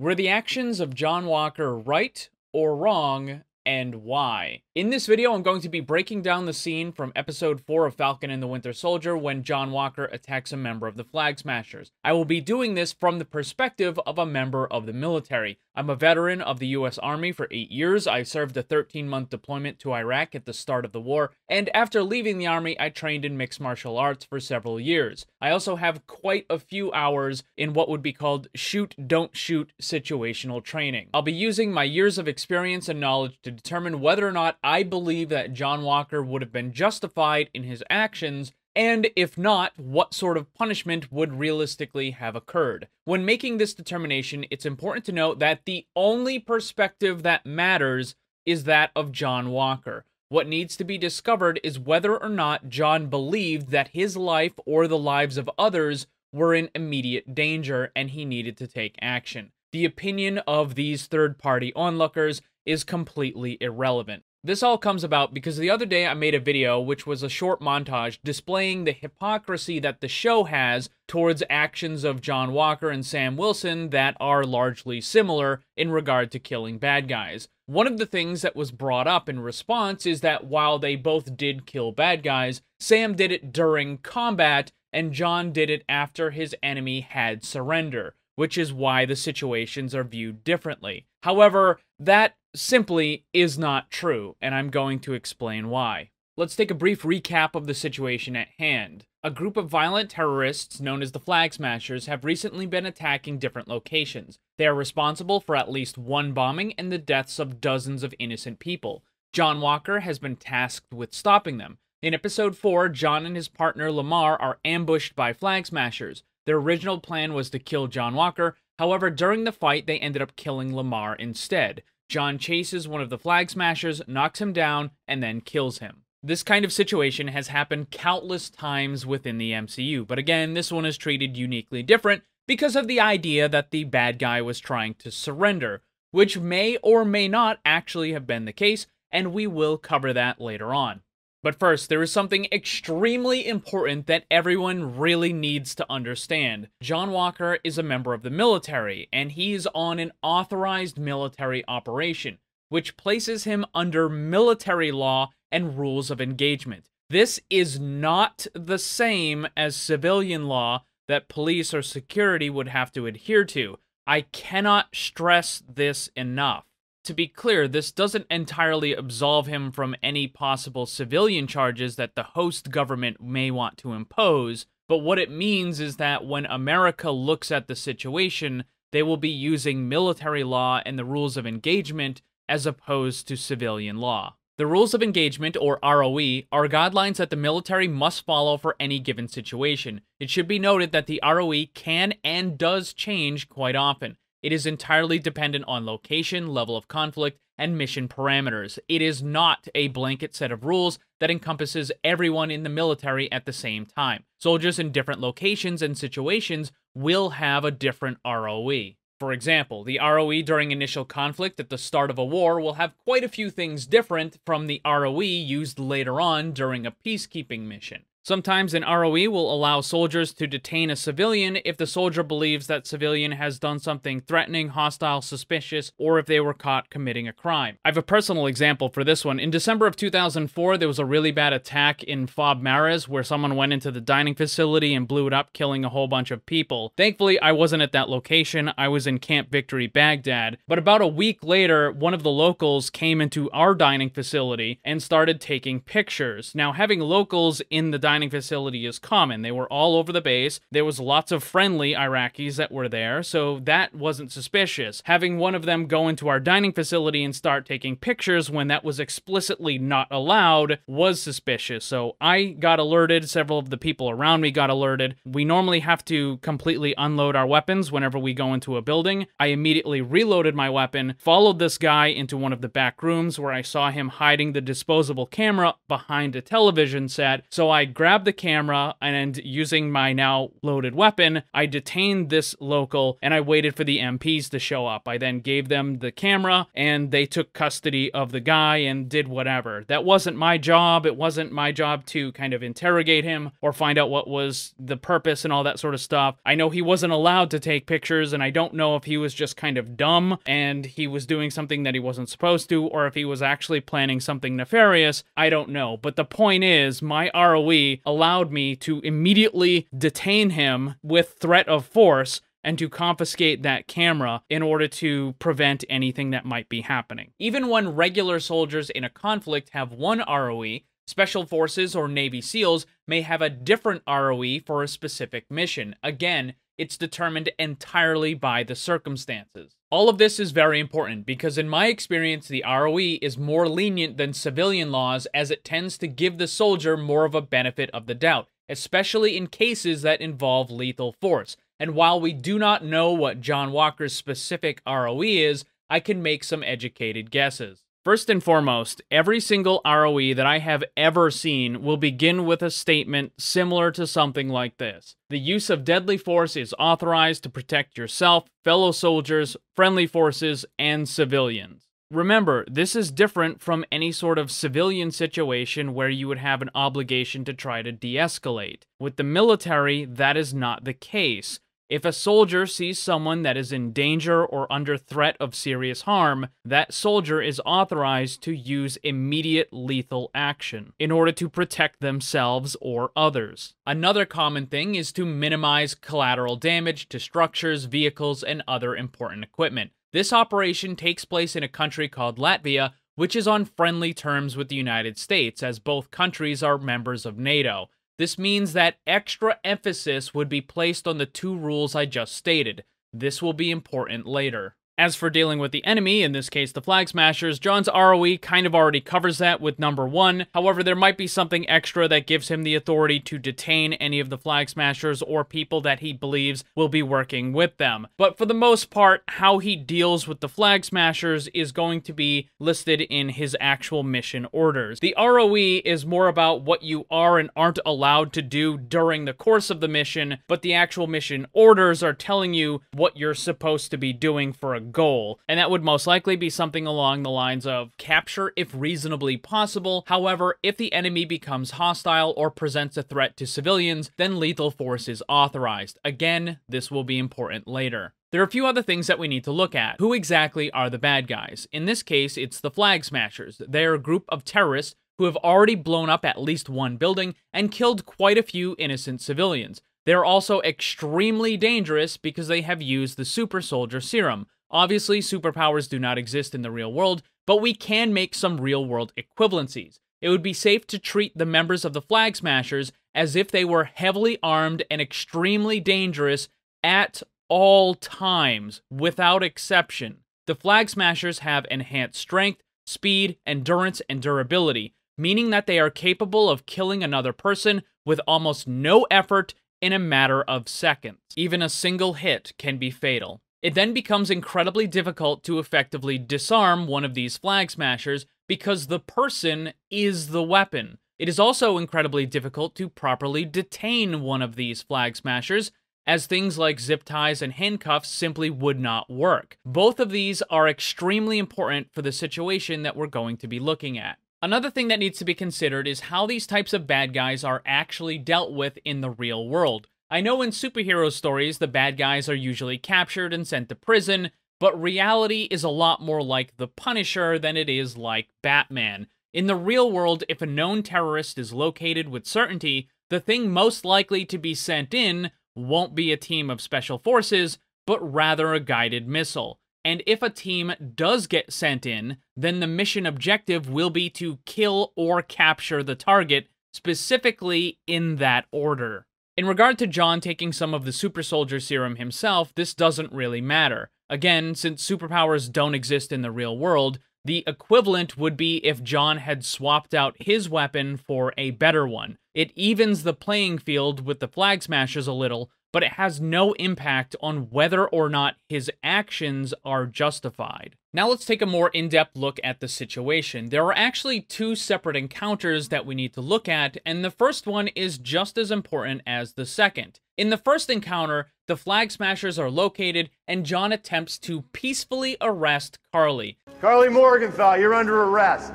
Were the actions of John Walker right or wrong, and why? In this video, I'm going to be breaking down the scene from episode 4 of Falcon and the Winter Soldier when John Walker attacks a member of the Flag Smashers. I will be doing this from the perspective of a member of the military. I'm a veteran of the US Army for 8 years, I served a 13-month deployment to Iraq at the start of the war, and after leaving the Army, I trained in mixed martial arts for several years. I also have quite a few hours in what would be called shoot-don't-shoot situational training. I'll be using my years of experience and knowledge to determine whether or not I believe that John Walker would have been justified in his actions, and if not, what sort of punishment would realistically have occurred. When making this determination, it's important to note that the only perspective that matters is that of John Walker. What needs to be discovered is whether or not John believed that his life or the lives of others were in immediate danger and he needed to take action. The opinion of these third party onlookers is completely irrelevant. This all comes about because the other day I made a video which was a short montage displaying the hypocrisy that the show has towards actions of John Walker and Sam Wilson that are largely similar in regard to killing bad guys. One of the things that was brought up in response is that while they both did kill bad guys, Sam did it during combat and John did it after his enemy had surrendered which is why the situations are viewed differently. However, that simply is not true, and I'm going to explain why. Let's take a brief recap of the situation at hand. A group of violent terrorists known as the Flag Smashers have recently been attacking different locations. They are responsible for at least one bombing and the deaths of dozens of innocent people. John Walker has been tasked with stopping them. In episode 4, John and his partner Lamar are ambushed by Flag Smashers. Their original plan was to kill John Walker, however, during the fight, they ended up killing Lamar instead. John chases one of the flag smashers, knocks him down, and then kills him. This kind of situation has happened countless times within the MCU, but again, this one is treated uniquely different because of the idea that the bad guy was trying to surrender, which may or may not actually have been the case, and we will cover that later on. But first, there is something extremely important that everyone really needs to understand. John Walker is a member of the military, and he is on an authorized military operation, which places him under military law and rules of engagement. This is not the same as civilian law that police or security would have to adhere to. I cannot stress this enough to be clear, this doesn't entirely absolve him from any possible civilian charges that the host government may want to impose, but what it means is that when America looks at the situation, they will be using military law and the rules of engagement as opposed to civilian law. The rules of engagement, or ROE, are guidelines that the military must follow for any given situation. It should be noted that the ROE can and does change quite often. It is entirely dependent on location, level of conflict, and mission parameters. It is not a blanket set of rules that encompasses everyone in the military at the same time. Soldiers in different locations and situations will have a different ROE. For example, the ROE during initial conflict at the start of a war will have quite a few things different from the ROE used later on during a peacekeeping mission. Sometimes an ROE will allow soldiers to detain a civilian if the soldier believes that civilian has done something threatening, hostile, suspicious, or if they were caught committing a crime. I have a personal example for this one. In December of 2004, there was a really bad attack in Fob Mares where someone went into the dining facility and blew it up, killing a whole bunch of people. Thankfully, I wasn't at that location. I was in Camp Victory, Baghdad. But about a week later, one of the locals came into our dining facility and started taking pictures. Now, having locals in the dining facility is common. They were all over the base. There was lots of friendly Iraqis that were there, so that wasn't suspicious. Having one of them go into our dining facility and start taking pictures when that was explicitly not allowed was suspicious. So I got alerted, several of the people around me got alerted. We normally have to completely unload our weapons whenever we go into a building. I immediately reloaded my weapon, followed this guy into one of the back rooms where I saw him hiding the disposable camera behind a television set. So I grabbed the camera and using my now loaded weapon, I detained this local and I waited for the MPs to show up. I then gave them the camera and they took custody of the guy and did whatever. That wasn't my job. It wasn't my job to kind of interrogate him or find out what was the purpose and all that sort of stuff. I know he wasn't allowed to take pictures and I don't know if he was just kind of dumb and he was doing something that he wasn't supposed to or if he was actually planning something nefarious. I don't know. But the point is, my ROE allowed me to immediately detain him with threat of force and to confiscate that camera in order to prevent anything that might be happening. Even when regular soldiers in a conflict have one ROE, Special Forces or Navy SEALs may have a different ROE for a specific mission, again, it's determined entirely by the circumstances. All of this is very important because in my experience, the ROE is more lenient than civilian laws as it tends to give the soldier more of a benefit of the doubt, especially in cases that involve lethal force. And while we do not know what John Walker's specific ROE is, I can make some educated guesses. First and foremost, every single ROE that I have ever seen will begin with a statement similar to something like this. The use of deadly force is authorized to protect yourself, fellow soldiers, friendly forces, and civilians. Remember, this is different from any sort of civilian situation where you would have an obligation to try to de escalate. With the military, that is not the case. If a soldier sees someone that is in danger or under threat of serious harm, that soldier is authorized to use immediate lethal action in order to protect themselves or others. Another common thing is to minimize collateral damage to structures, vehicles, and other important equipment. This operation takes place in a country called Latvia, which is on friendly terms with the United States, as both countries are members of NATO. This means that extra emphasis would be placed on the two rules I just stated. This will be important later. As for dealing with the enemy, in this case the Flag Smashers, John's ROE kind of already covers that with number 1. However, there might be something extra that gives him the authority to detain any of the Flag Smashers or people that he believes will be working with them. But for the most part, how he deals with the Flag Smashers is going to be listed in his actual mission orders. The ROE is more about what you are and aren't allowed to do during the course of the mission, but the actual mission orders are telling you what you're supposed to be doing for a goal, and that would most likely be something along the lines of capture if reasonably possible. However, if the enemy becomes hostile or presents a threat to civilians, then lethal force is authorized. Again, this will be important later. There are a few other things that we need to look at. Who exactly are the bad guys? In this case, it's the Flag Smashers. They are a group of terrorists who have already blown up at least one building and killed quite a few innocent civilians. They're also extremely dangerous because they have used the super soldier serum, Obviously, superpowers do not exist in the real world, but we can make some real world equivalencies. It would be safe to treat the members of the Flag Smashers as if they were heavily armed and extremely dangerous at all times, without exception. The Flag Smashers have enhanced strength, speed, endurance, and durability, meaning that they are capable of killing another person with almost no effort in a matter of seconds. Even a single hit can be fatal. It then becomes incredibly difficult to effectively disarm one of these flag smashers because the person is the weapon. It is also incredibly difficult to properly detain one of these flag smashers, as things like zip ties and handcuffs simply would not work. Both of these are extremely important for the situation that we're going to be looking at. Another thing that needs to be considered is how these types of bad guys are actually dealt with in the real world. I know in superhero stories, the bad guys are usually captured and sent to prison, but reality is a lot more like The Punisher than it is like Batman. In the real world, if a known terrorist is located with certainty, the thing most likely to be sent in won't be a team of special forces, but rather a guided missile. And if a team does get sent in, then the mission objective will be to kill or capture the target, specifically in that order. In regard to John taking some of the super soldier serum himself, this doesn't really matter. Again, since superpowers don't exist in the real world, the equivalent would be if John had swapped out his weapon for a better one. It evens the playing field with the flag smashes a little, but it has no impact on whether or not his actions are justified. Now let's take a more in-depth look at the situation. There are actually two separate encounters that we need to look at, and the first one is just as important as the second. In the first encounter, the Flag Smashers are located, and John attempts to peacefully arrest Carly. Carly Morgenthau, you're under arrest.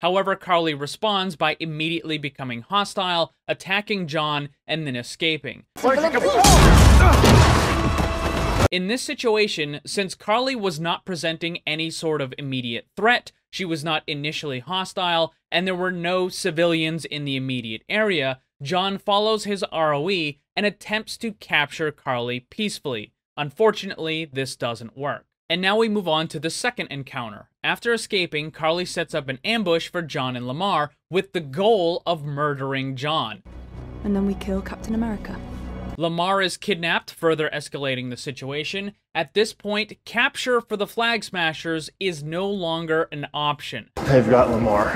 However, Carly responds by immediately becoming hostile, attacking John, and then escaping. In this situation, since Carly was not presenting any sort of immediate threat, she was not initially hostile, and there were no civilians in the immediate area, John follows his ROE and attempts to capture Carly peacefully. Unfortunately, this doesn't work. And now we move on to the second encounter. After escaping, Carly sets up an ambush for John and Lamar with the goal of murdering John. And then we kill Captain America. Lamar is kidnapped, further escalating the situation. At this point, capture for the Flag Smashers is no longer an option. They've got Lamar.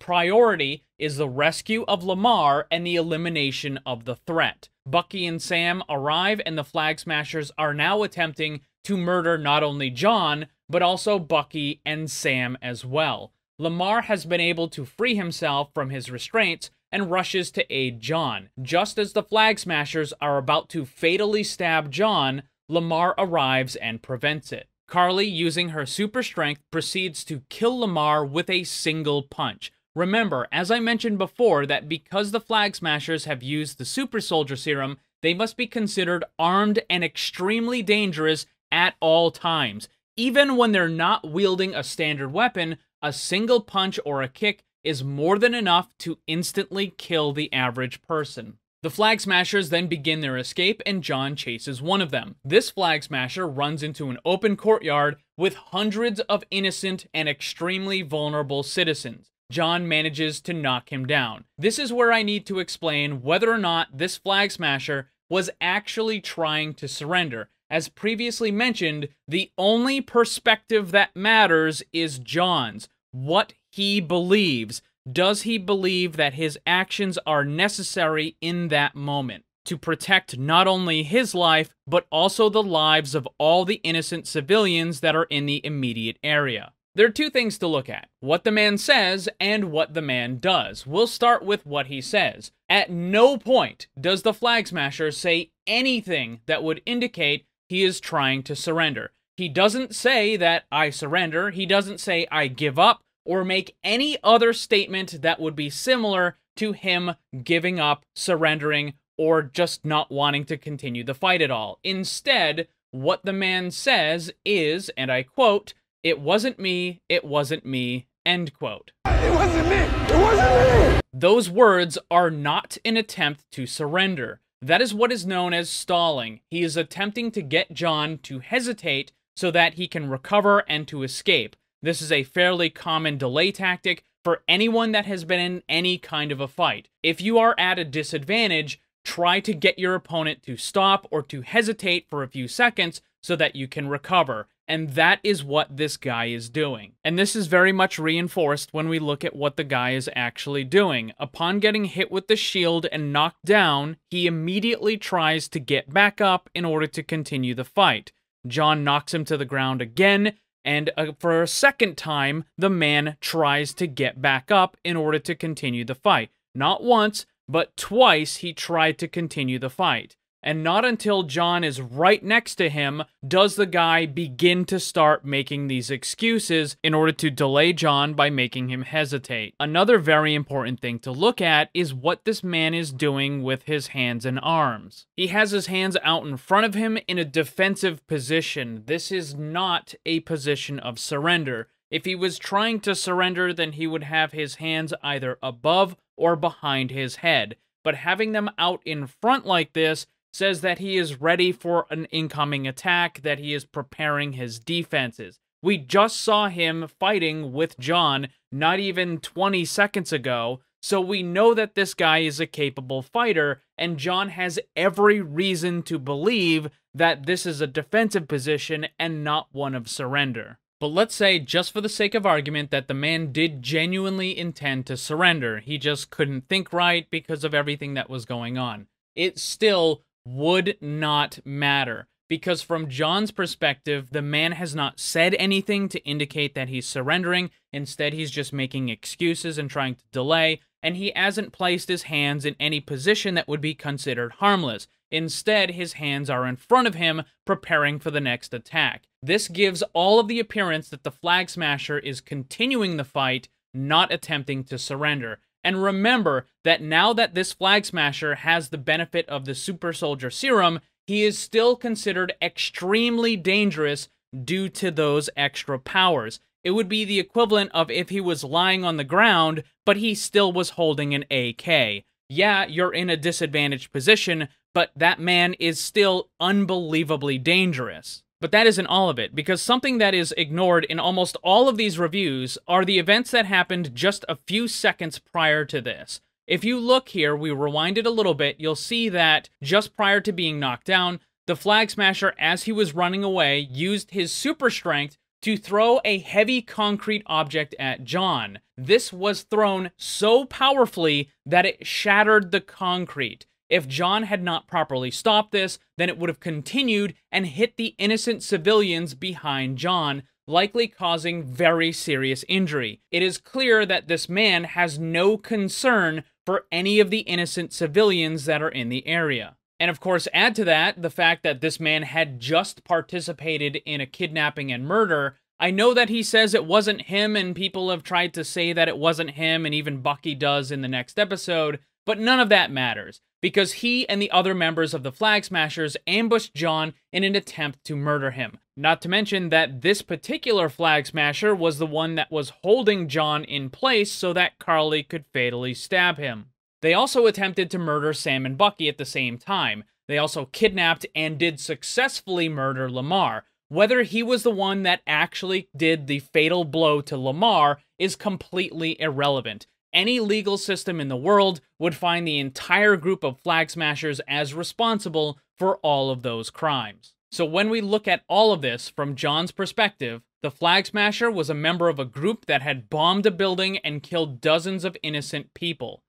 Priority is the rescue of Lamar and the elimination of the threat. Bucky and Sam arrive, and the Flag Smashers are now attempting to murder not only John, but also Bucky and Sam as well. Lamar has been able to free himself from his restraints, and rushes to aid John. Just as the Flag Smashers are about to fatally stab John, Lamar arrives and prevents it. Carly, using her super strength, proceeds to kill Lamar with a single punch. Remember, as I mentioned before, that because the Flag Smashers have used the Super Soldier Serum, they must be considered armed and extremely dangerous at all times. Even when they're not wielding a standard weapon, a single punch or a kick is more than enough to instantly kill the average person. The Flag Smashers then begin their escape, and John chases one of them. This Flag Smasher runs into an open courtyard with hundreds of innocent and extremely vulnerable citizens. John manages to knock him down. This is where I need to explain whether or not this Flag Smasher was actually trying to surrender. As previously mentioned, the only perspective that matters is John's, what he believes. Does he believe that his actions are necessary in that moment to protect not only his life, but also the lives of all the innocent civilians that are in the immediate area? There are two things to look at what the man says and what the man does. We'll start with what he says. At no point does the flag smasher say anything that would indicate he is trying to surrender. He doesn't say that I surrender, he doesn't say I give up, or make any other statement that would be similar to him giving up, surrendering, or just not wanting to continue the fight at all. Instead, what the man says is, and I quote, it wasn't me, it wasn't me, end quote. It wasn't me, it wasn't me! Those words are not an attempt to surrender. That is what is known as stalling. He is attempting to get John to hesitate so that he can recover and to escape. This is a fairly common delay tactic for anyone that has been in any kind of a fight. If you are at a disadvantage, try to get your opponent to stop or to hesitate for a few seconds so that you can recover. And that is what this guy is doing. And this is very much reinforced when we look at what the guy is actually doing. Upon getting hit with the shield and knocked down, he immediately tries to get back up in order to continue the fight. John knocks him to the ground again, and uh, for a second time, the man tries to get back up in order to continue the fight. Not once, but twice he tried to continue the fight. And not until John is right next to him does the guy begin to start making these excuses in order to delay John by making him hesitate. Another very important thing to look at is what this man is doing with his hands and arms. He has his hands out in front of him in a defensive position. This is not a position of surrender. If he was trying to surrender, then he would have his hands either above or behind his head. But having them out in front like this says that he is ready for an incoming attack, that he is preparing his defenses. We just saw him fighting with John not even 20 seconds ago, so we know that this guy is a capable fighter, and John has every reason to believe that this is a defensive position and not one of surrender. But let's say, just for the sake of argument, that the man did genuinely intend to surrender. He just couldn't think right because of everything that was going on. It still would not matter because from John's perspective, the man has not said anything to indicate that he's surrendering. Instead, he's just making excuses and trying to delay, and he hasn't placed his hands in any position that would be considered harmless. Instead, his hands are in front of him, preparing for the next attack. This gives all of the appearance that the Flag Smasher is continuing the fight, not attempting to surrender. And remember that now that this Flag Smasher has the benefit of the Super Soldier Serum, he is still considered extremely dangerous due to those extra powers. It would be the equivalent of if he was lying on the ground, but he still was holding an AK. Yeah, you're in a disadvantaged position, but that man is still unbelievably dangerous. But that isn't all of it, because something that is ignored in almost all of these reviews are the events that happened just a few seconds prior to this. If you look here, we rewind it a little bit, you'll see that just prior to being knocked down, the Flag Smasher, as he was running away, used his super strength to throw a heavy concrete object at John. This was thrown so powerfully that it shattered the concrete. If John had not properly stopped this, then it would have continued and hit the innocent civilians behind John, likely causing very serious injury. It is clear that this man has no concern for any of the innocent civilians that are in the area. And of course, add to that the fact that this man had just participated in a kidnapping and murder. I know that he says it wasn't him, and people have tried to say that it wasn't him, and even Bucky does in the next episode, but none of that matters because he and the other members of the Flag Smashers ambushed John in an attempt to murder him. Not to mention that this particular Flag Smasher was the one that was holding John in place so that Carly could fatally stab him. They also attempted to murder Sam and Bucky at the same time. They also kidnapped and did successfully murder Lamar. Whether he was the one that actually did the fatal blow to Lamar is completely irrelevant any legal system in the world would find the entire group of flag smashers as responsible for all of those crimes. So when we look at all of this from John's perspective, the flag smasher was a member of a group that had bombed a building and killed dozens of innocent people.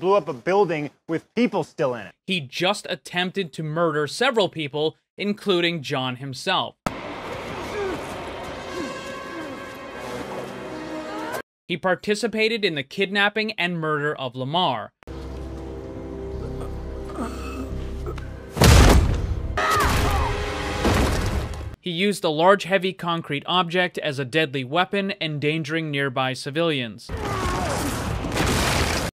Blew up a building with people still in it. He just attempted to murder several people, including John himself. He participated in the kidnapping and murder of Lamar. He used a large heavy concrete object as a deadly weapon, endangering nearby civilians.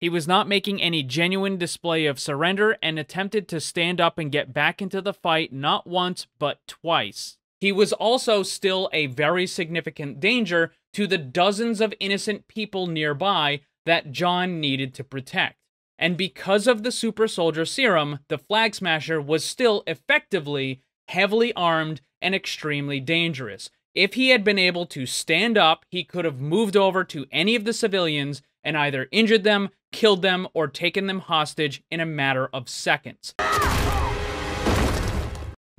He was not making any genuine display of surrender and attempted to stand up and get back into the fight not once, but twice. He was also still a very significant danger to the dozens of innocent people nearby that John needed to protect. And because of the super soldier serum, the Flag Smasher was still effectively heavily armed and extremely dangerous. If he had been able to stand up, he could have moved over to any of the civilians and either injured them, killed them, or taken them hostage in a matter of seconds.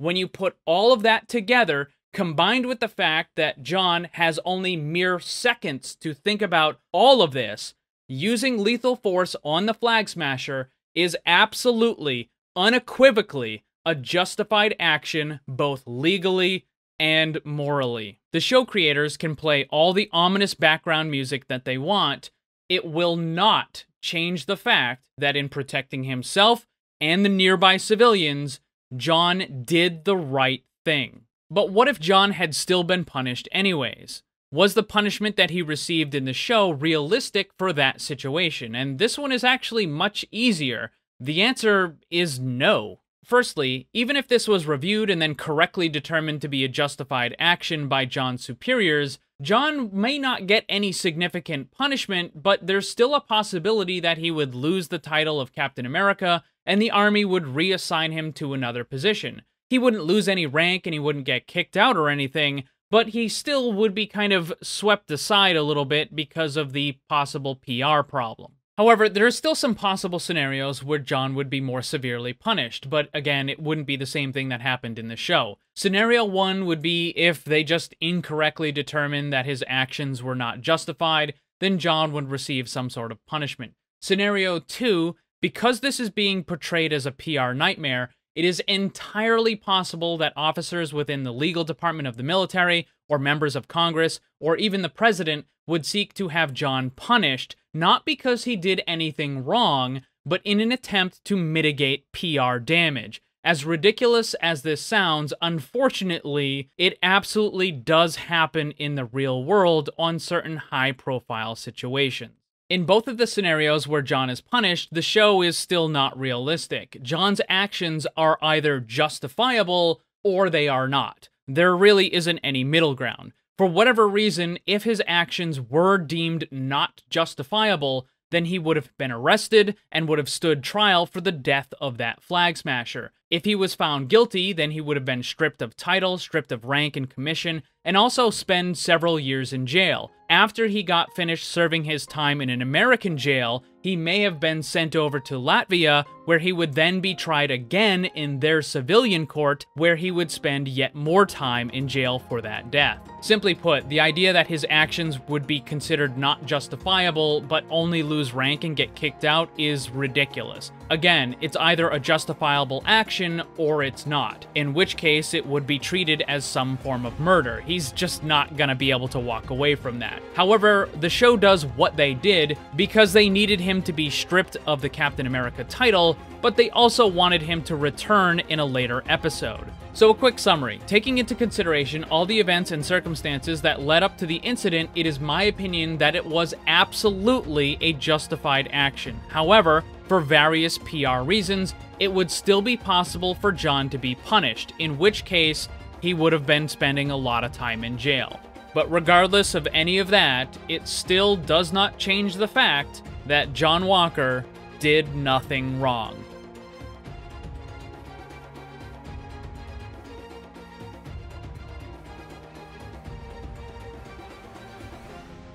When you put all of that together, combined with the fact that John has only mere seconds to think about all of this, using lethal force on the Flag Smasher is absolutely, unequivocally a justified action both legally and morally. The show creators can play all the ominous background music that they want. It will not change the fact that in protecting himself and the nearby civilians, John did the right thing. But what if John had still been punished anyways? Was the punishment that he received in the show realistic for that situation? And this one is actually much easier. The answer is no. Firstly, even if this was reviewed and then correctly determined to be a justified action by John's superiors, John may not get any significant punishment, but there's still a possibility that he would lose the title of Captain America and the army would reassign him to another position. He wouldn't lose any rank and he wouldn't get kicked out or anything, but he still would be kind of swept aside a little bit because of the possible PR problem. However, there are still some possible scenarios where John would be more severely punished, but again, it wouldn't be the same thing that happened in the show. Scenario 1 would be if they just incorrectly determined that his actions were not justified, then John would receive some sort of punishment. Scenario 2, because this is being portrayed as a PR nightmare, it is entirely possible that officers within the legal department of the military, or members of Congress, or even the president would seek to have John punished, not because he did anything wrong, but in an attempt to mitigate PR damage. As ridiculous as this sounds, unfortunately, it absolutely does happen in the real world on certain high profile situations. In both of the scenarios where John is punished, the show is still not realistic. John's actions are either justifiable or they are not. There really isn't any middle ground. For whatever reason, if his actions were deemed not justifiable, then he would have been arrested and would have stood trial for the death of that flag smasher. If he was found guilty, then he would have been stripped of title, stripped of rank and commission, and also spend several years in jail. After he got finished serving his time in an American jail, he may have been sent over to Latvia, where he would then be tried again in their civilian court, where he would spend yet more time in jail for that death. Simply put, the idea that his actions would be considered not justifiable, but only lose rank and get kicked out is ridiculous. Again, it's either a justifiable action or it's not, in which case it would be treated as some form of murder he's just not going to be able to walk away from that. However, the show does what they did because they needed him to be stripped of the Captain America title, but they also wanted him to return in a later episode. So a quick summary. Taking into consideration all the events and circumstances that led up to the incident, it is my opinion that it was absolutely a justified action. However, for various PR reasons, it would still be possible for John to be punished, in which case, he would have been spending a lot of time in jail. But regardless of any of that, it still does not change the fact that John Walker did nothing wrong.